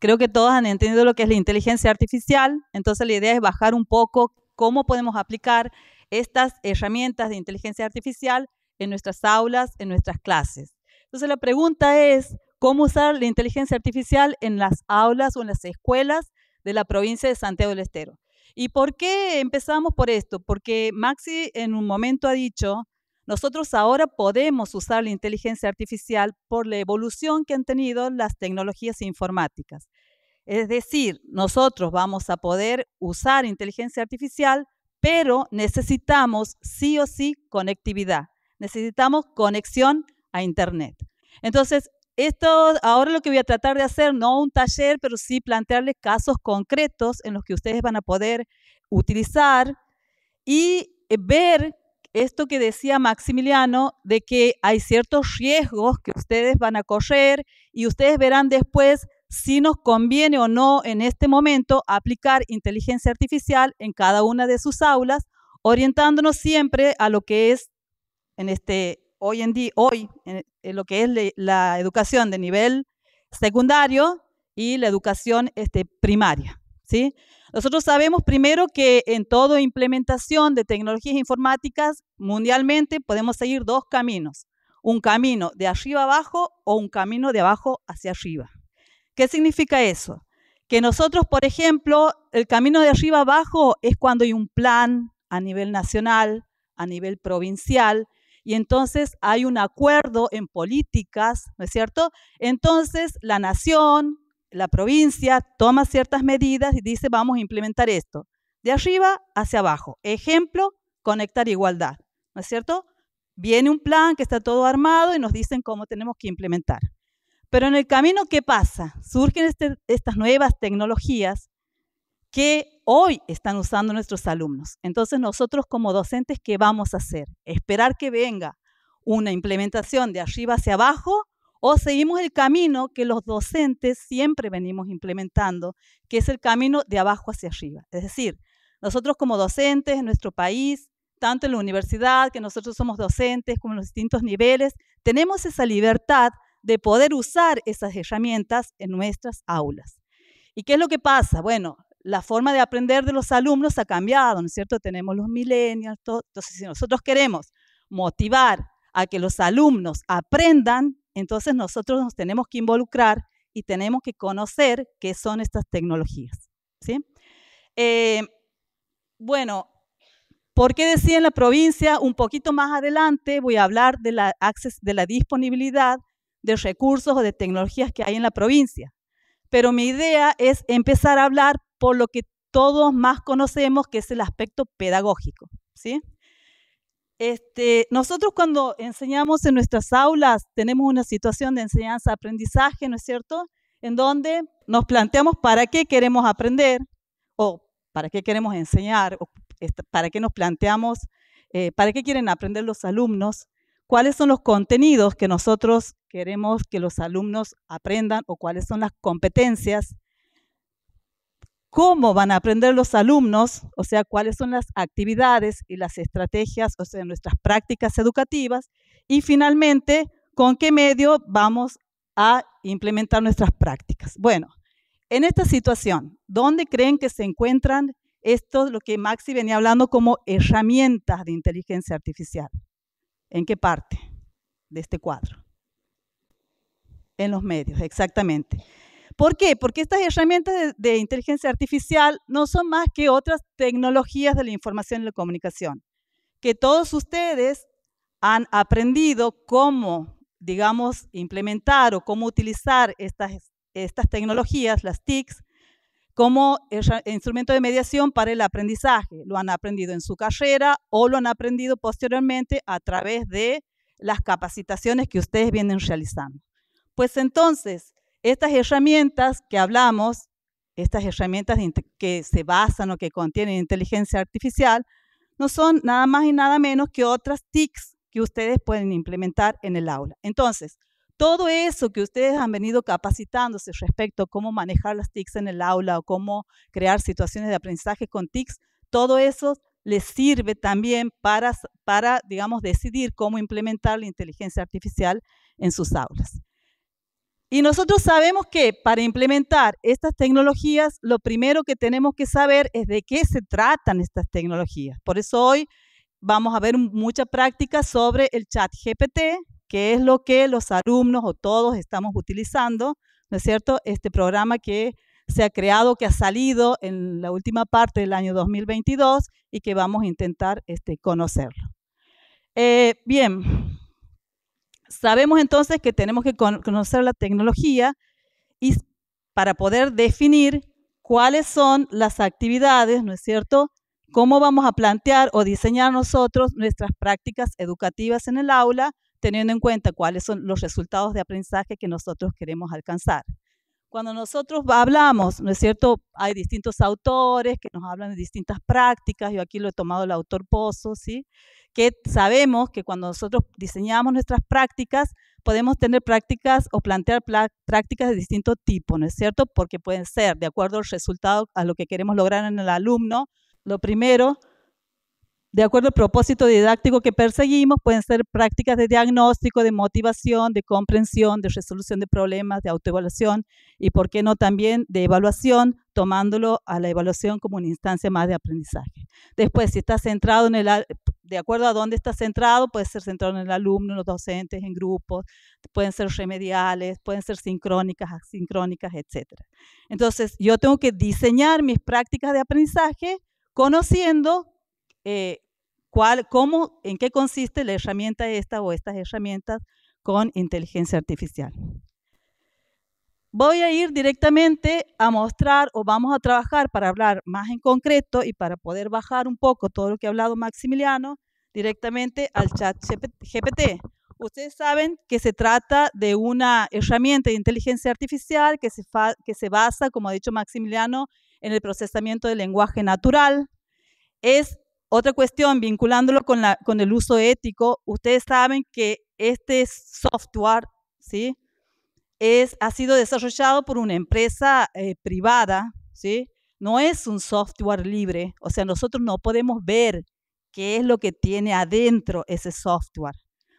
Creo que todos han entendido lo que es la inteligencia artificial, entonces la idea es bajar un poco cómo podemos aplicar estas herramientas de inteligencia artificial en nuestras aulas, en nuestras clases. Entonces la pregunta es, ¿cómo usar la inteligencia artificial en las aulas o en las escuelas de la provincia de Santiago del Estero? ¿Y por qué empezamos por esto? Porque Maxi en un momento ha dicho nosotros ahora podemos usar la inteligencia artificial por la evolución que han tenido las tecnologías informáticas. Es decir, nosotros vamos a poder usar inteligencia artificial, pero necesitamos sí o sí conectividad. Necesitamos conexión a Internet. Entonces, esto ahora lo que voy a tratar de hacer, no un taller, pero sí plantearles casos concretos en los que ustedes van a poder utilizar y ver esto que decía Maximiliano, de que hay ciertos riesgos que ustedes van a correr y ustedes verán después si nos conviene o no en este momento aplicar inteligencia artificial en cada una de sus aulas, orientándonos siempre a lo que es en este hoy en día hoy en, lo que es la educación de nivel secundario y la educación este, primaria. ¿sí? Nosotros sabemos primero que en toda implementación de tecnologías informáticas mundialmente podemos seguir dos caminos, un camino de arriba abajo o un camino de abajo hacia arriba. ¿Qué significa eso? Que nosotros, por ejemplo, el camino de arriba abajo es cuando hay un plan a nivel nacional, a nivel provincial, y entonces hay un acuerdo en políticas, ¿no es cierto? Entonces la nación, la provincia toma ciertas medidas y dice vamos a implementar esto. De arriba hacia abajo. Ejemplo, conectar igualdad. ¿No es cierto? Viene un plan que está todo armado y nos dicen cómo tenemos que implementar. Pero en el camino, ¿qué pasa? Surgen este, estas nuevas tecnologías que hoy están usando nuestros alumnos. Entonces nosotros como docentes, ¿qué vamos a hacer? Esperar que venga una implementación de arriba hacia abajo o seguimos el camino que los docentes siempre venimos implementando, que es el camino de abajo hacia arriba. Es decir, nosotros como docentes en nuestro país, tanto en la universidad, que nosotros somos docentes, como en los distintos niveles, tenemos esa libertad de poder usar esas herramientas en nuestras aulas. ¿Y qué es lo que pasa? Bueno, la forma de aprender de los alumnos ha cambiado, ¿no es cierto? Tenemos los millennials, entonces si nosotros queremos motivar a que los alumnos aprendan, entonces nosotros nos tenemos que involucrar y tenemos que conocer qué son estas tecnologías. ¿sí? Eh, bueno, ¿por qué decía en la provincia? Un poquito más adelante voy a hablar de la, de la disponibilidad de recursos o de tecnologías que hay en la provincia. Pero mi idea es empezar a hablar por lo que todos más conocemos, que es el aspecto pedagógico. ¿sí? Este, nosotros cuando enseñamos en nuestras aulas tenemos una situación de enseñanza-aprendizaje, ¿no es cierto? En donde nos planteamos para qué queremos aprender o para qué queremos enseñar, este, para qué nos planteamos, eh, para qué quieren aprender los alumnos, cuáles son los contenidos que nosotros queremos que los alumnos aprendan o cuáles son las competencias cómo van a aprender los alumnos, o sea, cuáles son las actividades y las estrategias, o sea, nuestras prácticas educativas, y finalmente, con qué medio vamos a implementar nuestras prácticas. Bueno, en esta situación, ¿dónde creen que se encuentran esto, lo que Maxi venía hablando como herramientas de inteligencia artificial? ¿En qué parte de este cuadro? En los medios, exactamente. ¿Por qué? Porque estas herramientas de, inteligencia artificial no son más que otras tecnologías de la información y la comunicación, que todos ustedes han aprendido cómo, digamos, implementar o cómo utilizar estas, estas tecnologías, las TICs, como instrumento de mediación para el aprendizaje. Lo han aprendido en su carrera o lo han aprendido posteriormente a través de las capacitaciones que ustedes vienen realizando. Pues entonces, estas herramientas que hablamos, estas herramientas que se basan o que contienen inteligencia artificial, no son nada más y nada menos que otras TICs que ustedes pueden implementar en el aula. Entonces, todo eso que ustedes han venido capacitándose respecto a cómo manejar las TICs en el aula o cómo crear situaciones de aprendizaje con TICs, todo eso les sirve también para, digamos, decidir cómo implementar la inteligencia artificial en sus aulas. Y nosotros sabemos que para implementar estas tecnologías, lo primero que tenemos que saber es de qué se tratan estas tecnologías. Por eso hoy vamos a ver mucha práctica sobre el chat GPT, que es lo que los alumnos o todos estamos utilizando, ¿no es cierto? Este programa que se ha creado, que ha salido en la última parte del año 2022 y que vamos a intentar este, conocerlo. Eh, bien, Sabemos entonces que tenemos que conocer la tecnología y para poder definir cuáles son las actividades, ¿no es cierto? Cómo vamos a plantear o diseñar nosotros nuestras prácticas educativas en el aula, teniendo en cuenta cuáles son los resultados de aprendizaje que nosotros queremos alcanzar. Cuando nosotros hablamos, ¿no es cierto? Hay distintos autores que nos hablan de distintas prácticas, yo aquí lo he tomado el autor Pozo, ¿sí? Que sabemos que cuando nosotros diseñamos nuestras prácticas, podemos tener prácticas o plantear prácticas de distinto tipo, ¿no es cierto? Porque pueden ser, de acuerdo al resultado, a lo que queremos lograr en el alumno, lo primero, de acuerdo al propósito didáctico que perseguimos, pueden ser prácticas de diagnóstico, de motivación, de comprensión, de resolución de problemas, de autoevaluación y, por qué no, también de evaluación, tomándolo a la evaluación como una instancia más de aprendizaje. Después, si está centrado en el, de acuerdo a dónde está centrado, puede ser centrado en el alumno, en los docentes, en grupos, pueden ser remediales, pueden ser sincrónicas, asincrónicas, etc. Entonces, yo tengo que diseñar mis prácticas de aprendizaje conociendo eh, cómo, en qué consiste la herramienta esta o estas herramientas con inteligencia artificial. Voy a ir directamente a mostrar o vamos a trabajar para hablar más en concreto y para poder bajar un poco todo lo que ha hablado Maximiliano directamente al chat GPT. Ustedes saben que se trata de una herramienta de inteligencia artificial que se, que se basa, como ha dicho Maximiliano, en el procesamiento del lenguaje natural. Es otra cuestión, vinculándolo con, el uso ético, ustedes saben que este software ¿sí? es, ha sido desarrollado por una empresa eh, privada, ¿sí? no es un software libre, o sea, nosotros no podemos ver qué es lo que tiene adentro ese software,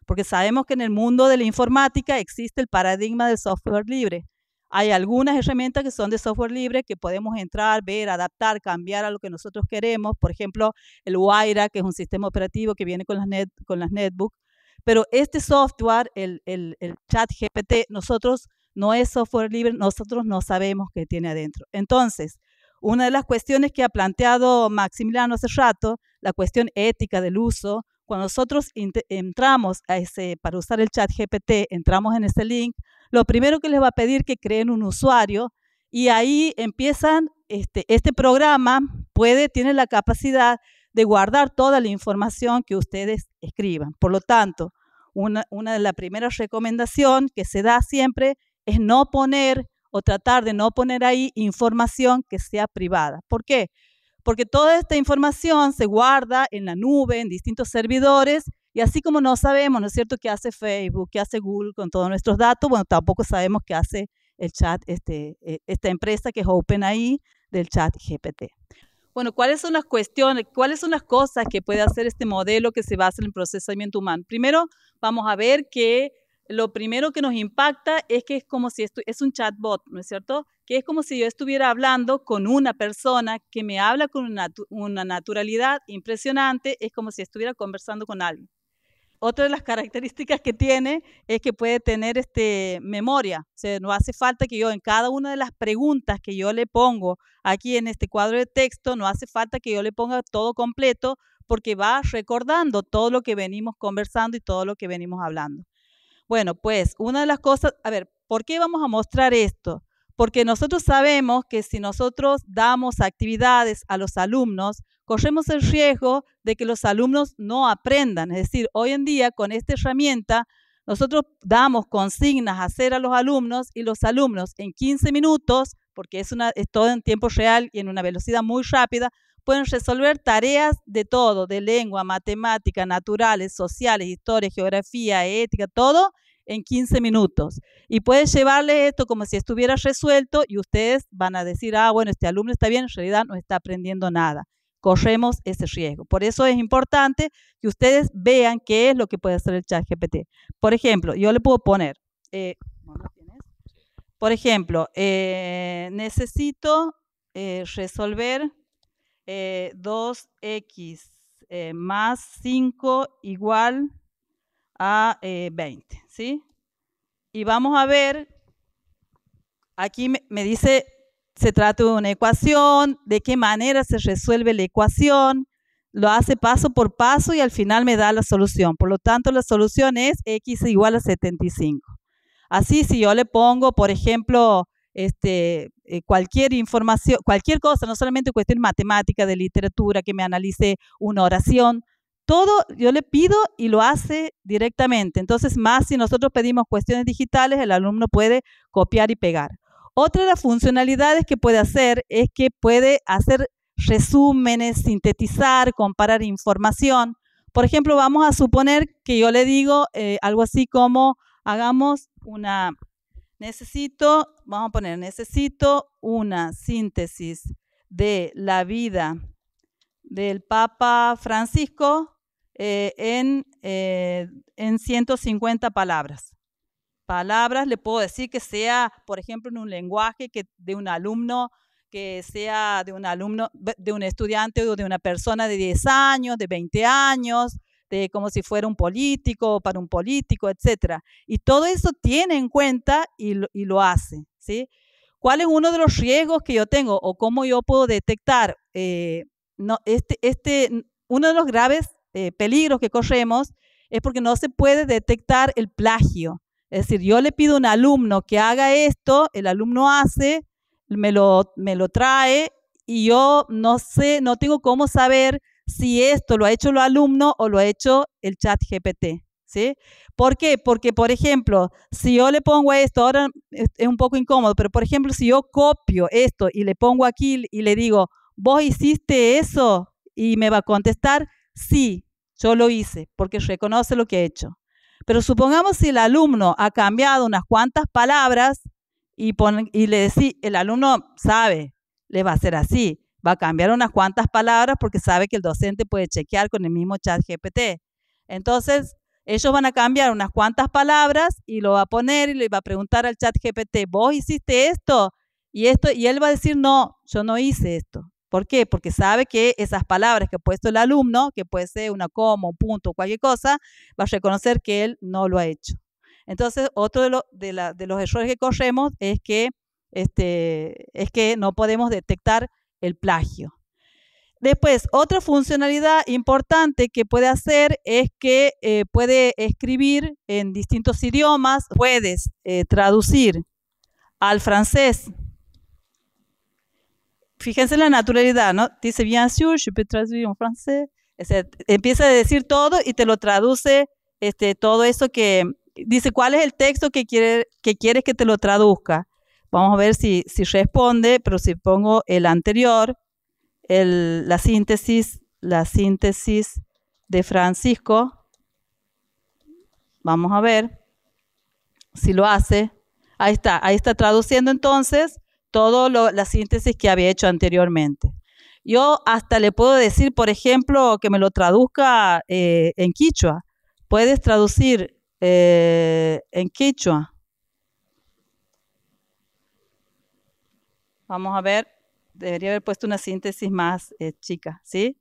porque sabemos que en el mundo de la informática existe el paradigma del software libre, hay algunas herramientas que son de software libre que podemos entrar, ver, adaptar, cambiar a lo que nosotros queremos. Por ejemplo, el Waira, que es un sistema operativo que viene con las, net, con las netbooks. Pero este software, el, el, chat GPT, nosotros no es software libre, nosotros no sabemos qué tiene adentro. Entonces, una de las cuestiones que ha planteado Maximiliano hace rato, la cuestión ética del uso, cuando nosotros entramos a ese, para usar el chat GPT, entramos en ese link, lo primero que les va a pedir que creen un usuario y ahí empiezan, este, este, programa puede, tiene la capacidad de guardar toda la información que ustedes escriban. Por lo tanto, una, una de las primeras recomendaciones que se da siempre es no poner o tratar de no poner ahí información que sea privada. ¿Por qué? Porque toda esta información se guarda en la nube, en distintos servidores, y así como no sabemos, ¿no es cierto?, qué hace Facebook, qué hace Google con todos nuestros datos, bueno, tampoco sabemos qué hace el chat, este, eh, esta empresa que es OpenAI del chat GPT. Bueno, ¿cuáles son las cuestiones, cuáles son las cosas que puede hacer este modelo que se basa en el procesamiento humano? Primero, vamos a ver que lo primero que nos impacta es que es como si esto es un chatbot, ¿no es cierto? Que es como si yo estuviera hablando con una persona que me habla con una naturalidad impresionante, es como si estuviera conversando con alguien. Otra de las características que tiene es que puede tener este, memoria. O sea, no hace falta que yo en cada una de las preguntas que yo le pongo aquí en este cuadro de texto, no hace falta que yo le ponga todo completo porque va recordando todo lo que venimos conversando y todo lo que venimos hablando. Bueno, pues una de las cosas, a ver, ¿por qué vamos a mostrar esto? Porque nosotros sabemos que si nosotros damos actividades a los alumnos, corremos el riesgo de que los alumnos no aprendan. Es decir, hoy en día con esta herramienta nosotros damos consignas a hacer a los alumnos y los alumnos en 15 minutos, porque es, es todo en tiempo real y en una velocidad muy rápida, pueden resolver tareas de todo, de lengua, matemática, naturales, sociales, historia, geografía, ética, todo en 15 minutos. Y puede llevarle esto como si estuviera resuelto y ustedes van a decir, ah, bueno, este alumno está bien, en realidad no está aprendiendo nada corremos ese riesgo. Por eso es importante que ustedes vean qué es lo que puede hacer el chat GPT. Por ejemplo, yo le puedo poner, eh, por ejemplo, eh, necesito eh, resolver 2x más 5 igual a 20, ¿sí? Y vamos a ver, aquí me dice se trata de una ecuación, de qué manera se resuelve la ecuación, lo hace paso por paso y al final me da la solución. Por lo tanto, la solución es x igual a 75. Así, si yo le pongo, por ejemplo, este, eh, cualquier información, cualquier cosa, no solamente cuestión matemática, de literatura, que me analice una oración, todo yo le pido y lo hace directamente. Entonces, más si nosotros pedimos cuestiones digitales, el alumno puede copiar y pegar. Otra de las funcionalidades que puede hacer es que puede hacer resúmenes, sintetizar, comparar información. Por ejemplo, vamos a suponer que yo le digo eh, algo así como, hagamos una, necesito, vamos a poner, necesito una síntesis de la vida del Papa Francisco eh, en 150 eh, palabras palabras, le puedo decir que sea, por ejemplo, en un lenguaje que de un alumno que sea de un alumno, de un estudiante o de una persona de 10 años, de 20 años, de como si fuera un político, para un político, etc. Y todo eso tiene en cuenta y lo, hace, ¿sí? ¿Cuál es uno de los riesgos que yo tengo o cómo yo puedo detectar eh, este, este, uno de los graves eh, peligros que corremos es porque no se puede detectar el plagio. Es decir, yo le pido a un alumno que haga esto, el alumno hace, me lo, me lo trae y yo no sé, no tengo cómo saber si esto lo ha hecho el alumno o lo ha hecho el chat GPT. ¿Sí? ¿Por qué? Porque, por ejemplo, si yo le pongo esto, ahora es un poco incómodo, pero por ejemplo, si yo copio esto y le pongo aquí y le digo, vos hiciste eso y me va a contestar, sí, yo lo hice, porque reconoce lo que he hecho. Pero supongamos si el alumno ha cambiado unas cuantas palabras y, le decís, el alumno sabe, le va a hacer así, va a cambiar unas cuantas palabras porque sabe que el docente puede chequear con el mismo chat GPT. Entonces, ellos van a cambiar unas cuantas palabras y lo va a poner y le va a preguntar al chat GPT, ¿vos hiciste esto? Y, esto, y él va a decir, no, yo no hice esto. ¿Por qué? Porque sabe que esas palabras que ha puesto el alumno, que puede ser una coma, un punto, cualquier cosa, va a reconocer que él no lo ha hecho. Entonces, otro de, los errores que corremos este, es que, no podemos detectar el plagio. Después, otra funcionalidad importante que puede hacer es que eh, puede escribir en distintos idiomas, puedes eh, traducir al francés, fíjense la naturalidad, ¿no? Dice, bien sûr, je peux traduire en francés. empieza a decir todo y te lo traduce este, todo eso que... Dice, ¿cuál es el texto que, quiere, que quieres que te lo traduzca? Vamos a ver si, responde, pero si pongo el anterior, la síntesis, la síntesis de Francisco. Vamos a ver si lo hace. Ahí está, ahí está traduciendo entonces Toda la síntesis que había hecho anteriormente. Yo hasta le puedo decir, por ejemplo, que me lo traduzca eh, en quichua. Puedes traducir eh, en quichua. Vamos a ver, debería haber puesto una síntesis más eh, chica, ¿sí?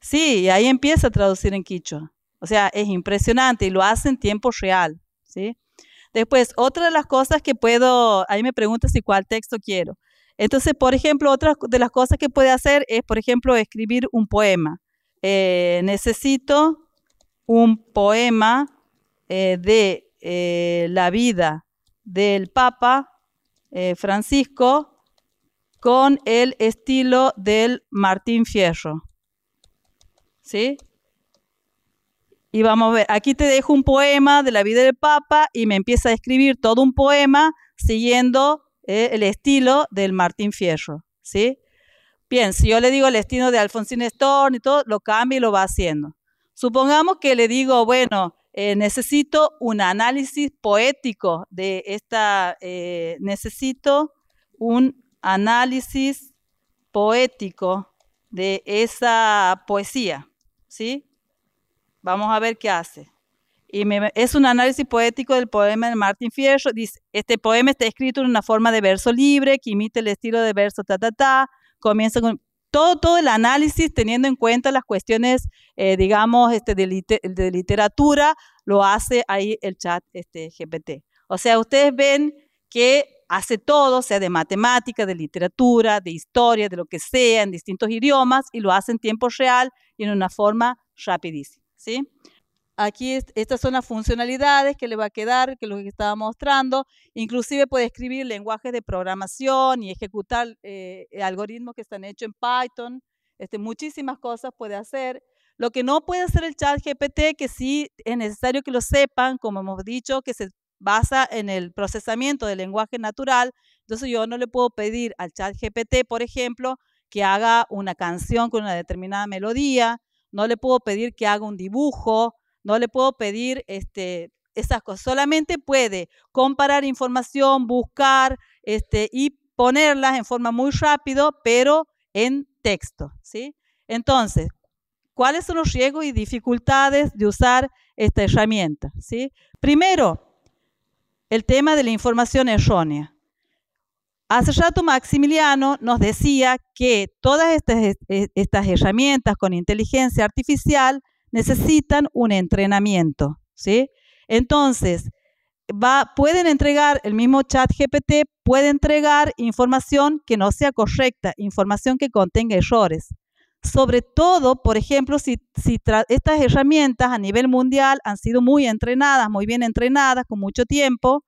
Sí, y ahí empieza a traducir en quichua. O sea, es impresionante y lo hace en tiempo real, ¿sí? Después, otra de las cosas que puedo, ahí me pregunto si cuál texto quiero. Entonces, por ejemplo, otra de las cosas que puede hacer es, por ejemplo, escribir un poema. Eh, necesito un poema eh, de eh, la vida del Papa Francisco con el estilo del Martín Fierro. ¿Sí? Y vamos a ver, aquí te dejo un poema de la vida del Papa y me empieza a escribir todo un poema siguiendo eh, el estilo del Martín Fierro, ¿sí? Bien, si yo le digo el estilo de Alfonsín Storn y todo, lo cambia y lo va haciendo. Supongamos que le digo, bueno, eh, necesito un análisis poético de esta, eh, necesito un análisis poético de esa poesía, ¿sí? Vamos a ver qué hace. Y es un análisis poético del poema de Martín Fierro. Dice, este poema está escrito en una forma de verso libre que imita el estilo de verso ta ta ta. Comienza con todo, el análisis teniendo en cuenta las cuestiones, eh, digamos, este, de, literatura, lo hace ahí el chat este, GPT. O sea, ustedes ven que hace todo, sea de matemática, de literatura, de historia, de lo que sea, en distintos idiomas, y lo hace en tiempo real y en una forma rapidísima. ¿sí? Aquí estas son las funcionalidades que le va a quedar, que lo que estaba mostrando. Inclusive puede escribir lenguajes de programación y ejecutar eh, eh, algoritmos que están hechos en Python. Este, muchísimas cosas puede hacer. Lo que no puede hacer el chat GPT, que sí es necesario que lo sepan, como hemos dicho, que se basa en el procesamiento del lenguaje natural. Entonces yo no le puedo pedir al chat GPT, por ejemplo, que haga una canción con una determinada melodía, no le puedo pedir que haga un dibujo, no le puedo pedir este, esas cosas. Solamente puede comparar información, buscar este, y ponerlas en forma muy rápido, pero en texto. ¿sí? Entonces, ¿cuáles son los riesgos y dificultades de usar esta herramienta? ¿sí? Primero, el tema de la información errónea. Hace rato Maximiliano nos decía que todas eh, estas, herramientas con inteligencia artificial necesitan un entrenamiento, ¿sí? Entonces, pueden entregar, el mismo chat GPT puede entregar información que no sea correcta, información que contenga errores. Sobre todo, por ejemplo, si estas herramientas a nivel mundial han sido muy entrenadas, muy bien entrenadas, con mucho tiempo,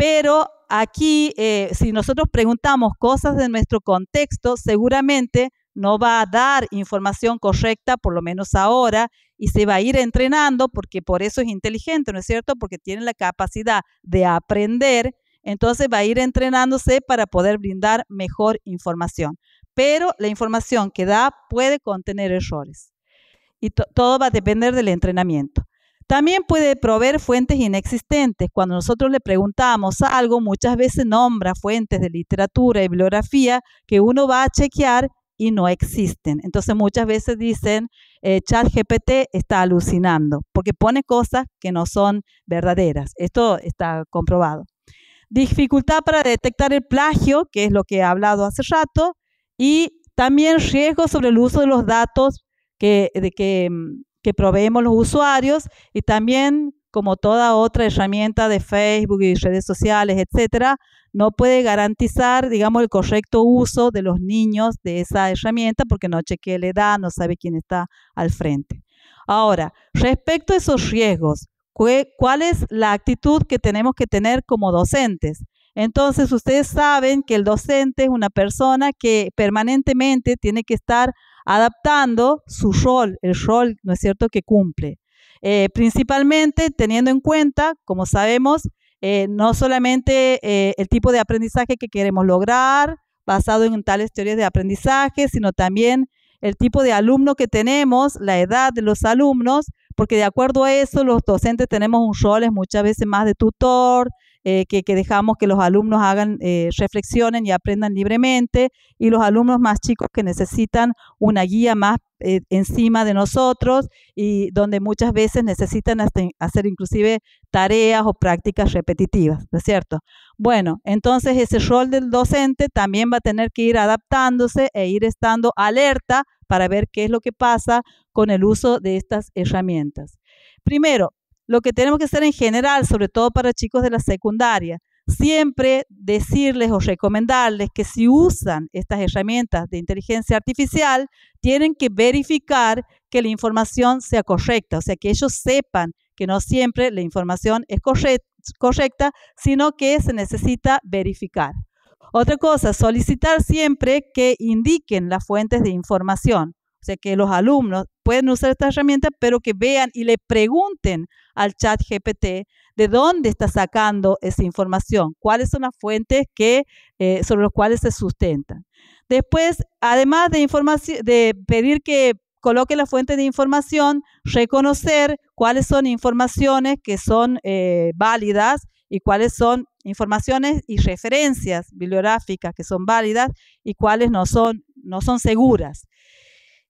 pero aquí, eh, si nosotros preguntamos cosas de nuestro contexto, seguramente no va a dar información correcta, por lo menos ahora, y se va a ir entrenando porque por eso es inteligente, ¿no es cierto? Porque tiene la capacidad de aprender, entonces va a ir entrenándose para poder brindar mejor información. Pero la información que da puede contener errores y todo va a depender del entrenamiento. También puede proveer fuentes inexistentes. Cuando nosotros le preguntamos algo, muchas veces nombra fuentes de literatura y bibliografía que uno va a chequear y no existen. Entonces muchas veces dicen, eh, ChatGPT está alucinando, porque pone cosas que no son verdaderas. Esto está comprobado. Dificultad para detectar el plagio, que es lo que he hablado hace rato, y también riesgo sobre el uso de los datos que, de que mm, que proveemos los usuarios y también como toda otra herramienta de Facebook y redes sociales, etcétera, no puede garantizar, digamos, el correcto uso de los niños de esa herramienta porque no chequea la edad, no sabe quién está al frente. Ahora, respecto a esos riesgos, ¿cuál es la actitud que tenemos que tener como docentes? Entonces, ustedes saben que el docente es una persona que permanentemente tiene que estar adaptando su rol, el rol, ¿no es cierto?, que cumple. Eh, principalmente teniendo en cuenta, como sabemos, eh, no solamente eh, el tipo de aprendizaje que queremos lograr, basado en tales teorías de aprendizaje, sino también el tipo de alumno que tenemos, la edad de los alumnos, porque de acuerdo a eso los docentes tenemos un rol es muchas veces más de tutor, eh, que, dejamos que los alumnos hagan, eh, reflexionen y aprendan libremente, y los alumnos más chicos que necesitan una guía más eh, encima de nosotros y donde muchas veces necesitan hacer inclusive tareas o prácticas repetitivas, ¿no es cierto? Bueno, entonces ese rol del docente también va a tener que ir adaptándose e ir estando alerta para ver qué es lo que pasa con el uso de estas herramientas. Primero, lo que tenemos que hacer en general, sobre todo para chicos de la secundaria, siempre decirles o recomendarles que si usan estas herramientas de inteligencia artificial, tienen que verificar que la información sea correcta, o sea, que ellos sepan que no siempre la información es correcta, sino que se necesita verificar. Otra cosa, solicitar siempre que indiquen las fuentes de información. O sea, que los alumnos pueden usar estas herramientas, pero que vean y le pregunten al chat GPT de dónde está sacando esa información, cuáles son las fuentes que, eh, sobre las cuales se sustentan. Después, además de, pedir que coloque la fuente de información, reconocer cuáles son informaciones que son eh, válidas y cuáles son informaciones y referencias bibliográficas que son válidas y cuáles no son, no son seguras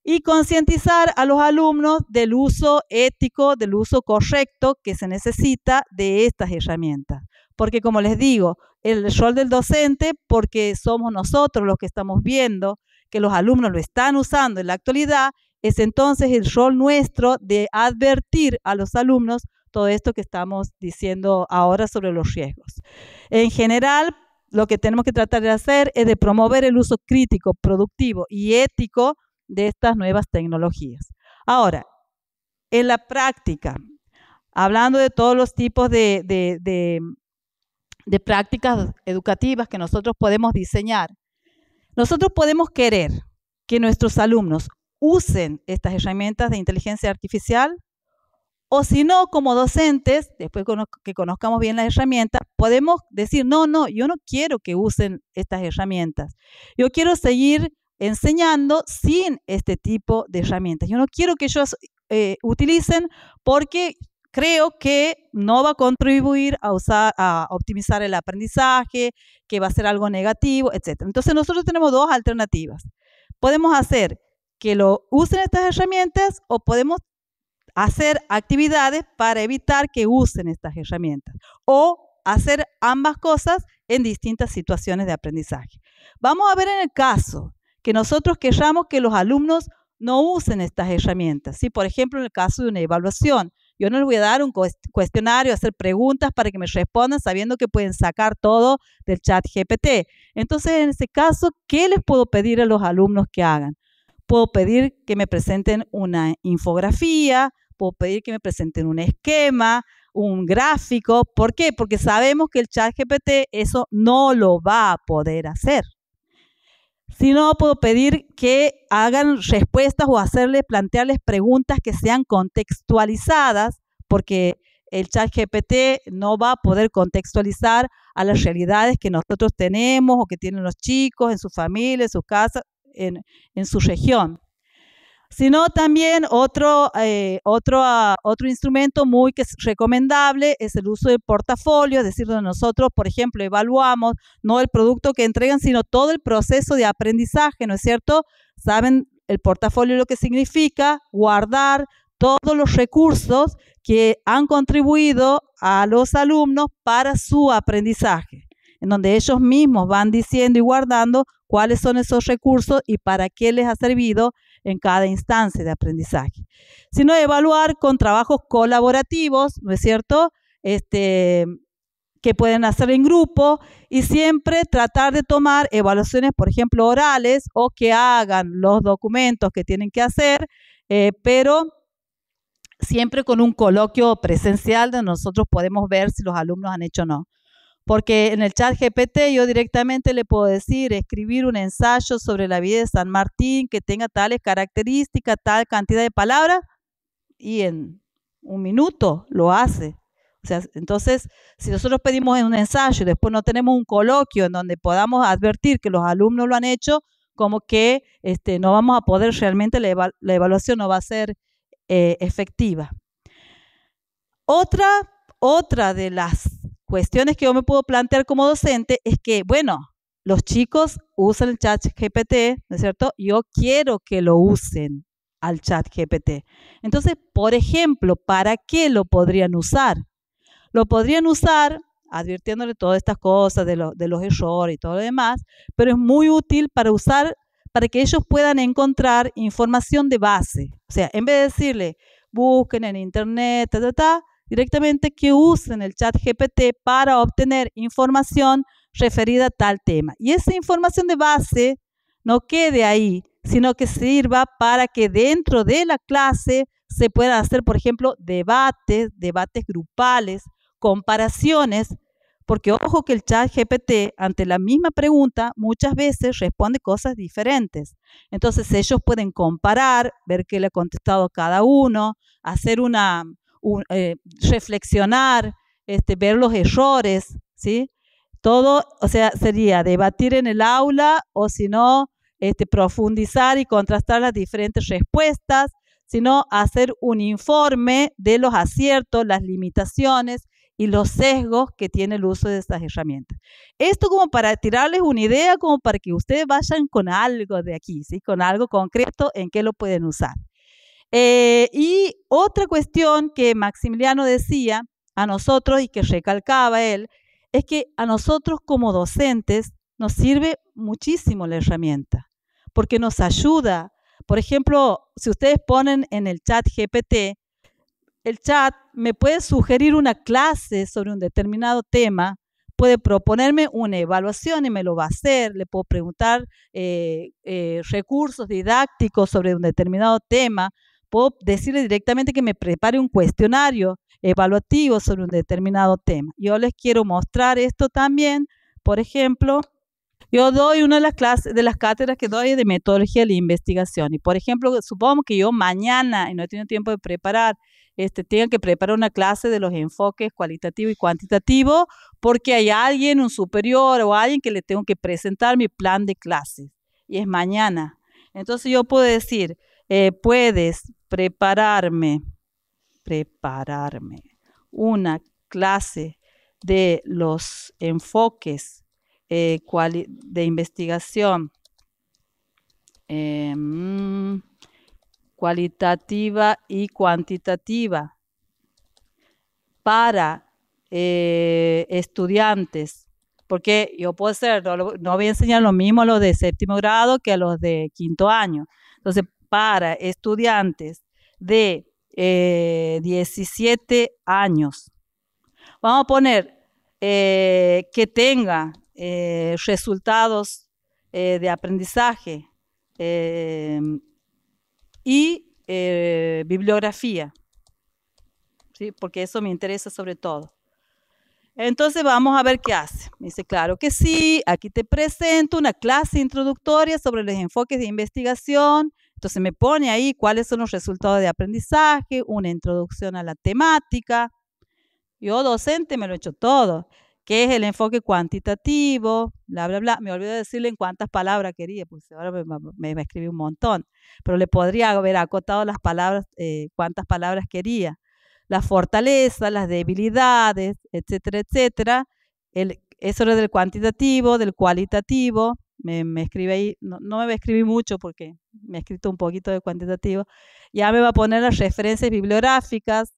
y concientizar a los alumnos del uso ético, del uso correcto que se necesita de estas herramientas. Porque como les digo, el rol del docente, porque somos nosotros los que estamos viendo que los alumnos lo están usando en la actualidad, es entonces el rol nuestro de advertir a los alumnos todo esto que estamos diciendo ahora sobre los riesgos. En general, lo que tenemos que tratar de hacer es de promover el uso crítico, productivo y ético de estas nuevas tecnologías. Ahora, en la práctica, hablando de todos los tipos de, prácticas educativas que nosotros podemos diseñar, nosotros podemos querer que nuestros alumnos usen estas herramientas de inteligencia artificial o si no, como docentes, después que conozcamos bien las herramientas, podemos decir, no, no, yo no quiero que usen estas herramientas. Yo quiero seguir enseñando sin este tipo de herramientas. Yo no quiero que ellos eh, utilicen porque creo que no va a contribuir a, a optimizar el aprendizaje, que va a ser algo negativo, etc. Entonces nosotros tenemos dos alternativas. Podemos hacer que lo usen estas herramientas o podemos hacer actividades para evitar que usen estas herramientas o hacer ambas cosas en distintas situaciones de aprendizaje. Vamos a ver en el caso que nosotros querramos que los alumnos no usen estas herramientas. ¿sí? Por ejemplo, en el caso de una evaluación, yo no les voy a dar un cuestionario, hacer preguntas para que me respondan sabiendo que pueden sacar todo del chat GPT. Entonces, en ese caso, ¿qué les puedo pedir a los alumnos que hagan? Puedo pedir que me presenten una infografía, puedo pedir que me presenten un esquema, un gráfico. ¿Por qué? Porque sabemos que el chat GPT eso no lo va a poder hacer sino puedo pedir que hagan respuestas o hacerles, plantearles preguntas que sean contextualizadas, porque el chat GPT no va a poder contextualizar a las realidades que nosotros tenemos o que tienen los chicos en sus familias, en sus casas, en su región sino también otro, eh, ah, instrumento muy recomendable es el uso del portafolio, es decir, donde nosotros, por ejemplo, evaluamos no el producto que entregan, sino todo el proceso de aprendizaje, ¿no es cierto? Saben el portafolio lo que significa guardar todos los recursos que han contribuido a los alumnos para su aprendizaje, en donde ellos mismos van diciendo y guardando cuáles son esos recursos y para qué les ha servido en cada instancia de aprendizaje, sino evaluar con trabajos colaborativos, ¿no es cierto? Este, que pueden hacer en grupo y siempre tratar de tomar evaluaciones, por ejemplo, orales o que hagan los documentos que tienen que hacer, eh, pero siempre con un coloquio presencial donde nosotros podemos ver si los alumnos han hecho o no. Porque en el chat GPT yo directamente le puedo decir, escribir un ensayo sobre la vida de San Martín que tenga tales características, tal cantidad de palabras, y en un minuto lo hace. O sea, entonces, si nosotros pedimos un ensayo y después no tenemos un coloquio en donde podamos advertir que los alumnos lo han hecho, como que este, no vamos a poder realmente, la, evaluación no va a ser eh, efectiva. Otra, otra de las cuestiones que yo me puedo plantear como docente es que, bueno, los chicos usan el chat GPT, ¿no es cierto? Yo quiero que lo usen al chat GPT. Entonces, por ejemplo, ¿para qué lo podrían usar? Lo podrían usar advirtiéndole todas estas cosas de, de los errores y todo lo demás, pero es muy útil para usar, para que ellos puedan encontrar información de base. O sea, en vez de decirle, busquen en internet, ta, ta, ta, directamente que usen el chat GPT para obtener información referida a tal tema. Y esa información de base no quede ahí, sino que sirva para que dentro de la clase se puedan hacer, por ejemplo, debates, debates grupales, comparaciones, porque ojo que el chat GPT ante la misma pregunta muchas veces responde cosas diferentes. Entonces ellos pueden comparar, ver qué le ha contestado cada uno, hacer una, eh, reflexionar, este, ver los errores, ¿sí? Todo, o sea, sería debatir en el aula o si no, este, profundizar y contrastar las diferentes respuestas, sino hacer un informe de los aciertos, las limitaciones y los sesgos que tiene el uso de estas herramientas. Esto como para tirarles una idea, como para que ustedes vayan con algo de aquí, ¿sí? con algo concreto en qué lo pueden usar. Eh, y otra cuestión que Maximiliano decía a nosotros y que recalcaba él, es que a nosotros como docentes nos sirve muchísimo la herramienta, porque nos ayuda. Por ejemplo, si ustedes ponen en el chat GPT, el chat me puede sugerir una clase sobre un determinado tema, puede proponerme una evaluación y me lo va a hacer, le puedo preguntar eh, eh, recursos didácticos sobre un determinado tema, puedo decirle directamente que me prepare un cuestionario evaluativo sobre un determinado tema. Yo les quiero mostrar esto también. Por ejemplo, yo doy una de las clases, de las cátedras que doy de metodología de la investigación. Y por ejemplo, supongo que yo mañana, y no he tenido tiempo de preparar, este, tenga que preparar una clase de los enfoques cualitativo y cuantitativo, porque hay alguien, un superior o alguien que le tengo que presentar mi plan de clases. Y es mañana. Entonces yo puedo decir, eh, puedes prepararme, prepararme una clase de los enfoques eh, de investigación em, cualitativa y cuantitativa para eh, estudiantes, porque yo puedo ser, no, voy a enseñar lo mismo a los de séptimo grado que a los de quinto año. Entonces, para estudiantes de 17 eh, años. Vamos a poner eh, que tenga eh, resultados de aprendizaje y bibliografía, ¿sí? porque eso me interesa sobre todo. Entonces vamos a ver qué hace. Me dice, claro que sí, aquí te presento una clase introductoria sobre los enfoques de investigación entonces me pone ahí cuáles son los resultados de aprendizaje, una introducción a la temática. Yo docente me lo he hecho todo, que es el enfoque cuantitativo, bla, bla, bla. Me olvidé decirle en cuántas palabras quería, pues ahora me, me, me escribí un montón, pero le podría haber acotado las palabras, eh, cuántas palabras quería. Las fortalezas, las debilidades, etcétera, etcétera. El, eso era del cuantitativo, del cualitativo me, escribe ahí, no, me va a escribir mucho porque me ha escrito un poquito de cuantitativo, ya me va a poner las referencias bibliográficas.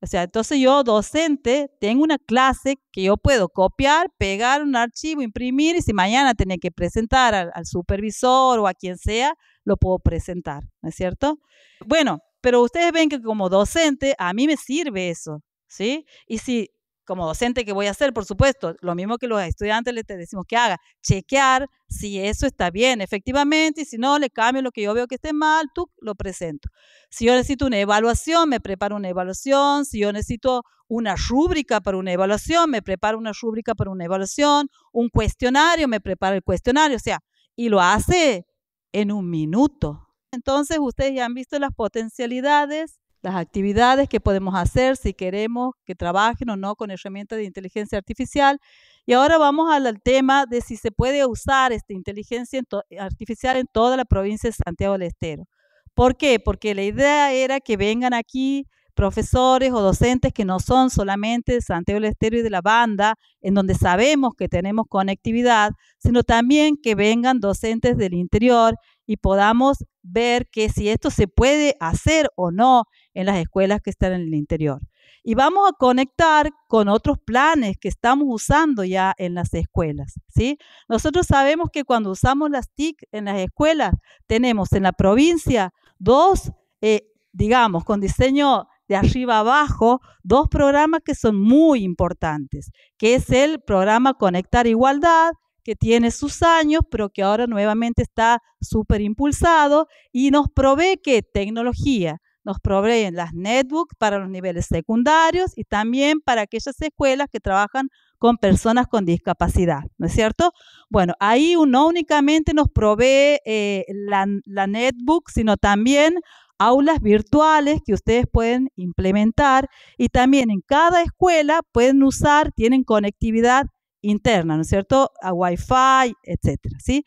O sea, entonces yo, docente, tengo una clase que yo puedo copiar, pegar un archivo, imprimir y si mañana tenía que presentar al, al supervisor o a quien sea, lo puedo presentar, ¿no es cierto? Bueno, pero ustedes ven que como docente a mí me sirve eso, ¿sí? Y si como docente que voy a hacer, por supuesto, lo mismo que los estudiantes les decimos que haga, chequear si eso está bien efectivamente y si no, le cambio lo que yo veo que esté mal, tú lo presento. Si yo necesito una evaluación, me preparo una evaluación, si yo necesito una rúbrica para una evaluación, me preparo una rúbrica para una evaluación, un cuestionario, me preparo el cuestionario, o sea, y lo hace en un minuto. Entonces, ustedes ya han visto las potencialidades las actividades que podemos hacer, si queremos que trabajen o no con herramientas de inteligencia artificial. Y ahora vamos al tema de si se puede usar esta inteligencia artificial en toda la provincia de Santiago del Estero. ¿Por qué? Porque la idea era que vengan aquí profesores o docentes que no son solamente de Santiago del Estero y de la banda, en donde sabemos que tenemos conectividad, sino también que vengan docentes del interior y podamos ver que si esto se puede hacer o no en las escuelas que están en el interior. Y vamos a conectar con otros planes que estamos usando ya en las escuelas, ¿sí? Nosotros sabemos que cuando usamos las TIC en las escuelas, tenemos en la provincia dos, eh, digamos, con diseño de arriba abajo, dos programas que son muy importantes, que es el programa Conectar Igualdad, que tiene sus años, pero que ahora nuevamente está súper impulsado y nos provee que tecnología, nos proveen las netbooks para los niveles secundarios y también para aquellas escuelas que trabajan con personas con discapacidad, ¿no es cierto? Bueno, ahí no únicamente nos provee eh, la, la netbook, sino también aulas virtuales que ustedes pueden implementar y también en cada escuela pueden usar, tienen conectividad interna, ¿no es cierto? A Wi-Fi, etcétera, ¿sí?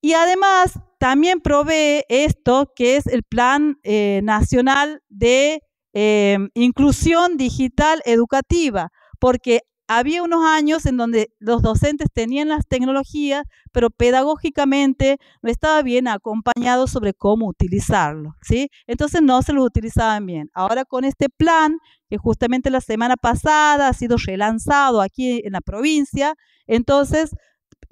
Y además también provee esto que es el Plan eh, Nacional de eh, Inclusión Digital Educativa, porque había unos años en donde los docentes tenían las tecnologías, pero pedagógicamente no estaba bien acompañado sobre cómo utilizarlo, ¿sí? Entonces no se lo utilizaban bien. Ahora con este plan, que justamente la semana pasada ha sido relanzado aquí en la provincia, entonces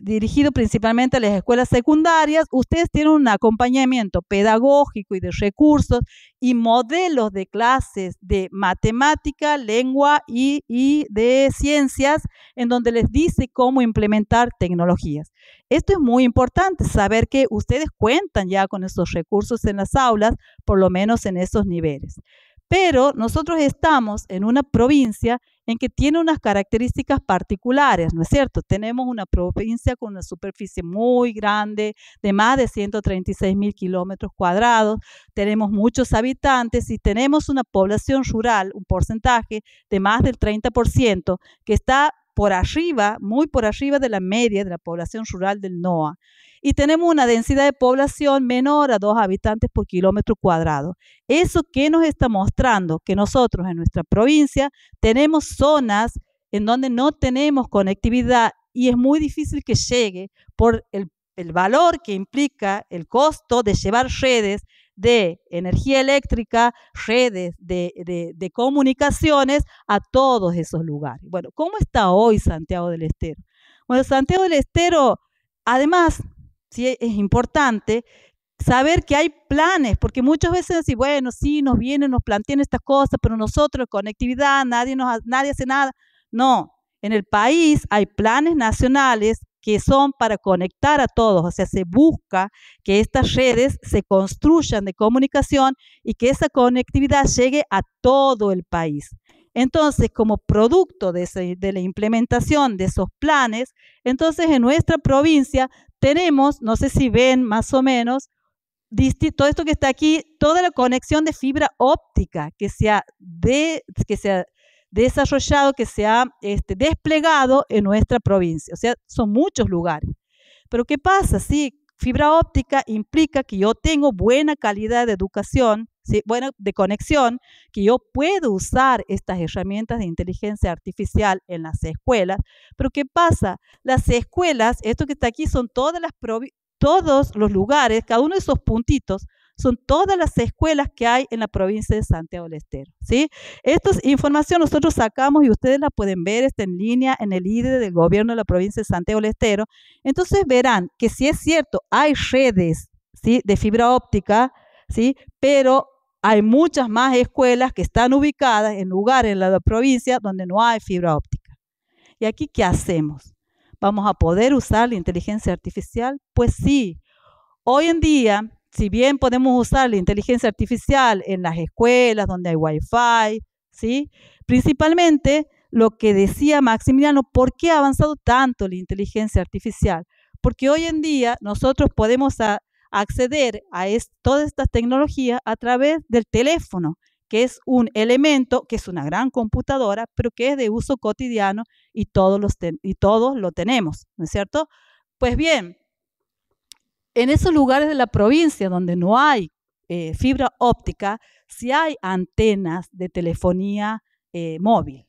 dirigido principalmente a las escuelas secundarias, ustedes tienen un acompañamiento pedagógico y de recursos y modelos de clases de matemática, lengua y, de ciencias, en donde les dice cómo implementar tecnologías. Esto es muy importante, saber que ustedes cuentan ya con esos recursos en las aulas, por lo menos en esos niveles. Pero nosotros estamos en una provincia que tiene unas características particulares, ¿no es cierto? Tenemos una provincia con una superficie muy grande, de más de 136 mil kilómetros cuadrados, tenemos muchos habitantes y tenemos una población rural, un porcentaje de más del 30%, que está por arriba, muy por arriba de la media de la población rural del NOA y tenemos una densidad de población menor a dos habitantes por kilómetro cuadrado. ¿Eso qué nos está mostrando? Que nosotros en nuestra provincia tenemos zonas en donde no tenemos conectividad y es muy difícil que llegue por el, valor que implica el costo de llevar redes de energía eléctrica, redes de, comunicaciones a todos esos lugares. Bueno, ¿cómo está hoy Santiago del Estero? Bueno, Santiago del Estero, además sí e, es importante saber que hay planes, porque muchas veces decimos, bueno, sí, nos vienen, nos plantean estas cosas, pero nosotros, conectividad, nadie, nos, nadie hace nada. No, en el país hay planes nacionales que son para conectar a todos, o sea, se busca que estas redes se construyan de comunicación y que esa conectividad llegue a todo el país. Entonces, como producto de, la implementación de esos planes, entonces en nuestra provincia tenemos, no sé si ven más o menos, todo esto que está aquí, toda la conexión de fibra óptica que se ha, que se desarrollado, que se ha este, desplegado en nuestra provincia. O sea, son muchos lugares. Pero ¿qué pasa? si fibra óptica implica que yo tengo buena calidad de educación, bueno, de conexión, que yo puedo usar estas herramientas de inteligencia artificial en las escuelas, pero ¿qué pasa? Las escuelas, esto que está aquí son todas las todos los lugares, cada uno de esos puntitos, son todas las escuelas que hay en la provincia de Santiago del Estero. ¿sí? Esta información nosotros sacamos y ustedes la pueden ver, está en línea en el IDE del gobierno de la provincia de Santiago del Entonces verán que si es cierto, hay redes de fibra óptica ¿sí? Pero hay muchas más escuelas que están ubicadas en lugares en la provincia donde no hay fibra óptica. ¿Y aquí qué hacemos? ¿Vamos a poder usar la inteligencia artificial? Pues sí. Hoy en día, si bien podemos usar la inteligencia artificial en las escuelas donde hay wifi, ¿sí? Principalmente lo que decía Maximiliano, ¿por qué ha avanzado tanto la inteligencia artificial? Porque hoy en día nosotros podemos acceder a todas estas tecnologías a través del teléfono, que es un elemento, que es una gran computadora, pero que es de uso cotidiano y todos, los y todos lo tenemos, ¿no es cierto? Pues bien, en esos lugares de la provincia donde no hay eh, fibra óptica, si hay antenas de telefonía eh, móvil.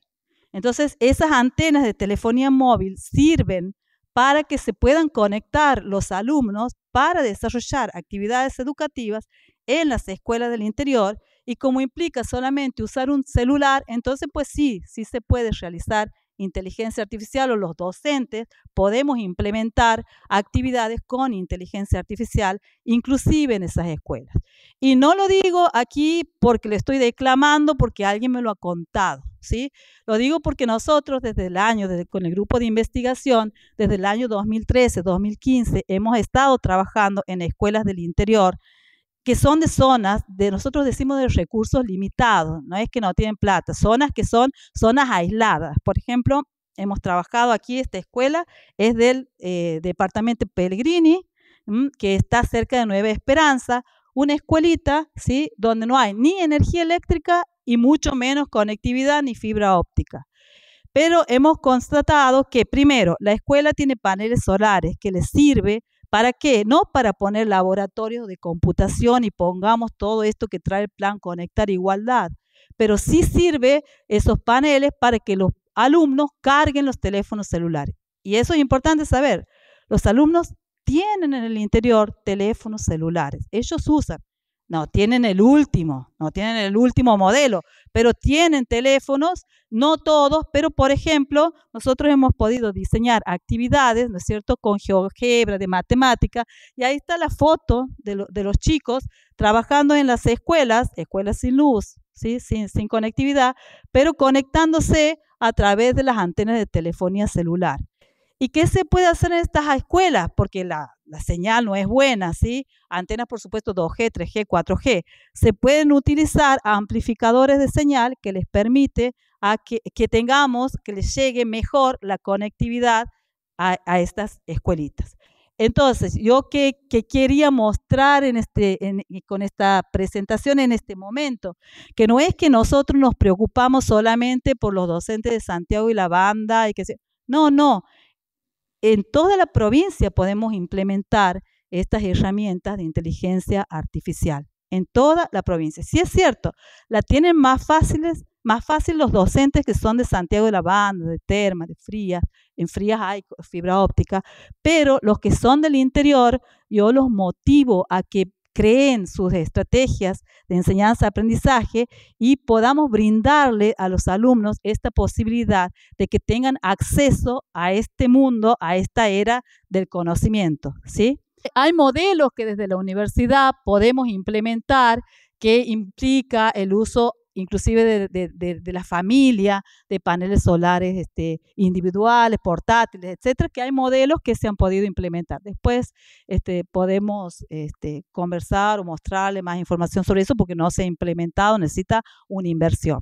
Entonces, esas antenas de telefonía móvil sirven para que se puedan conectar los alumnos para desarrollar actividades educativas en las escuelas del interior y como implica solamente usar un celular, entonces pues sí, sí se puede realizar inteligencia artificial o los docentes podemos implementar actividades con inteligencia artificial, inclusive en esas escuelas. Y no lo digo aquí porque le estoy declamando, porque alguien me lo ha contado, ¿sí? Lo digo porque nosotros desde el año, con el grupo de investigación, desde el año 2013, 2015, hemos estado trabajando en escuelas del interior, que son de zonas, de nosotros decimos de recursos limitados, no es que no tienen plata, zonas que son zonas aisladas. Por ejemplo, hemos trabajado aquí, esta escuela es del eh, departamento Pellegrini, que está cerca de Nueva Esperanza, una escuelita, ¿sí? Donde no hay ni energía eléctrica y mucho menos conectividad ni fibra óptica. Pero hemos constatado que primero, la escuela tiene paneles solares que les sirve ¿Para qué? No para poner laboratorios de computación y pongamos todo esto que trae el plan Conectar Igualdad, pero sí sirve esos paneles para que los alumnos carguen los teléfonos celulares. Y eso es importante saber. Los alumnos tienen en el interior teléfonos celulares. Ellos usan, no, tienen el último, no tienen el último modelo, pero tienen teléfonos, no todos, pero por ejemplo, nosotros hemos podido diseñar actividades, ¿no es cierto?, con geogebra, de matemática, y ahí está la foto de, los chicos trabajando en las escuelas, escuelas sin luz, ¿sí? sin conectividad, pero conectándose a través de las antenas de telefonía celular. ¿Y qué se puede hacer en estas escuelas? Porque la, señal no es buena, ¿sí? Antenas, por supuesto, 2G, 3G, 4G. Se pueden utilizar amplificadores de señal que les permite que, tengamos, que les llegue mejor la conectividad a, estas escuelitas. Entonces, yo que, quería mostrar en este, con esta presentación en este momento, que no es que nosotros nos preocupamos solamente por los docentes de Santiago y la banda, y que no, no, en toda la provincia podemos implementar estas herramientas de inteligencia artificial, en toda la provincia. sí es cierto, la tienen más fáciles, más fácil los docentes que son de Santiago de la Banda, de Terma, de Frías, en Frías hay fibra óptica, pero los que son del interior, yo los motivo a que creen sus estrategias de enseñanza-aprendizaje y podamos brindarle a los alumnos esta posibilidad de que tengan acceso a este mundo, a esta era del conocimiento, ¿sí? Hay modelos que desde la universidad podemos implementar que implica el uso inclusive de, la familia, de paneles solares este, individuales, portátiles, etcétera, que hay modelos que se han podido implementar. Después este, podemos este, conversar o mostrarle más información sobre eso porque no se ha implementado, necesita una inversión.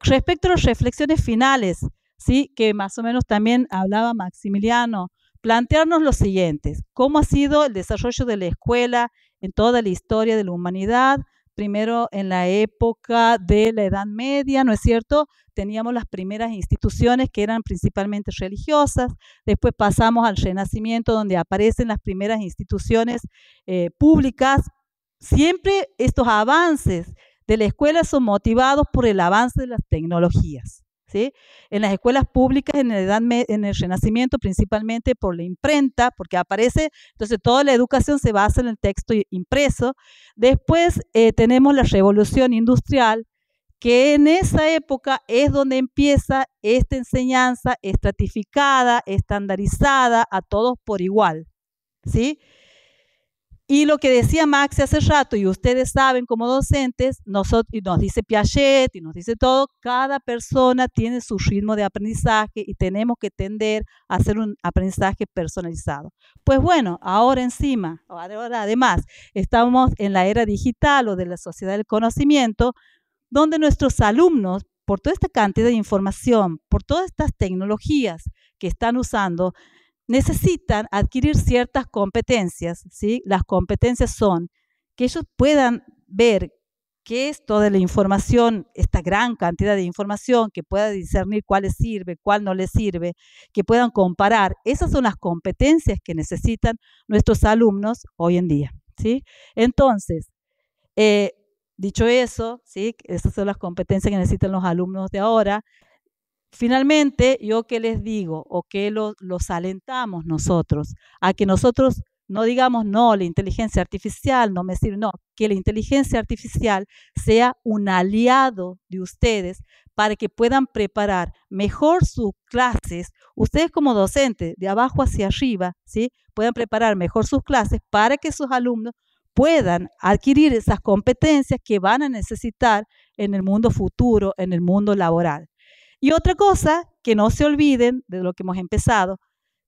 respecto a las reflexiones finales, ¿sí? que más o menos también hablaba Maximiliano, plantearnos lo siguientes. cómo ha sido el desarrollo de la escuela en toda la historia de la humanidad, primero en la época de la Edad Media, ¿no es cierto? Teníamos las primeras instituciones que eran principalmente religiosas, después pasamos al Renacimiento, donde aparecen las primeras instituciones eh, públicas. Siempre estos avances de la escuela son motivados por el avance de las tecnologías. En las escuelas públicas en, el Renacimiento, principalmente por la imprenta, porque aparece, entonces toda la educación se basa en el texto impreso. Después eh, tenemos la revolución industrial, que en esa época es donde empieza esta enseñanza estratificada, estandarizada, a todos por igual, ¿sí? Y lo que decía Max hace rato, y ustedes saben como docentes, y nos dice Piaget y nos dice todo, cada persona tiene su ritmo de aprendizaje y tenemos que tender a hacer un aprendizaje personalizado. Pues bueno, ahora encima, ahora además, estamos en la era digital o de la sociedad del conocimiento, donde nuestros alumnos, por toda esta cantidad de información, por todas estas tecnologías que están usando, necesitan adquirir ciertas competencias, ¿sí? Las competencias son que ellos puedan ver qué es toda la información, esta gran cantidad de información, que pueda discernir cuál les sirve, cuál no les sirve, que puedan comparar. Esas son las competencias que necesitan nuestros alumnos hoy en día, ¿sí? Entonces, eh, dicho eso, ¿sí? Esas son las competencias que necesitan los alumnos de ahora. Finalmente, yo que les digo o que los, alentamos nosotros a que nosotros no digamos no, la inteligencia artificial, no me sirve, no, que la inteligencia artificial sea un aliado de ustedes para que puedan preparar mejor sus clases, ustedes como docentes, de abajo hacia arriba, ¿sí? Puedan preparar mejor sus clases para que sus alumnos puedan adquirir esas competencias que van a necesitar en el mundo futuro, en el mundo laboral. Y otra cosa, que no se olviden de lo que hemos empezado,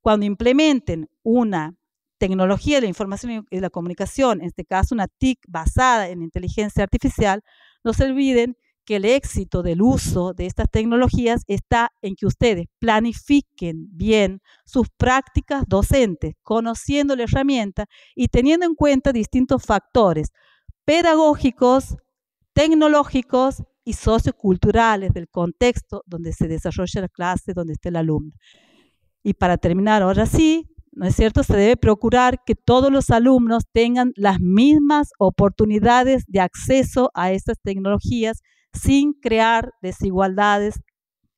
cuando implementen una tecnología de la información y la comunicación, en este caso una TIC basada en inteligencia artificial, no se olviden que el éxito del uso de estas tecnologías está en que ustedes planifiquen bien sus prácticas docentes, conociendo la herramienta y teniendo en cuenta distintos factores pedagógicos, tecnológicos y socioculturales del contexto donde se desarrolla la clase, donde está el alumno. Y para terminar, ahora sí, ¿no es cierto? Se debe procurar que todos los alumnos tengan las mismas oportunidades de acceso a estas tecnologías sin crear desigualdades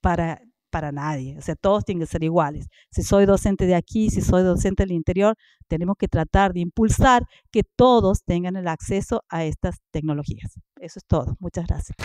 para para nadie. O sea, todos tienen que ser iguales. Si soy docente de aquí, si soy docente del interior, tenemos que tratar de impulsar que todos tengan el acceso a estas tecnologías. Eso es todo. Muchas gracias.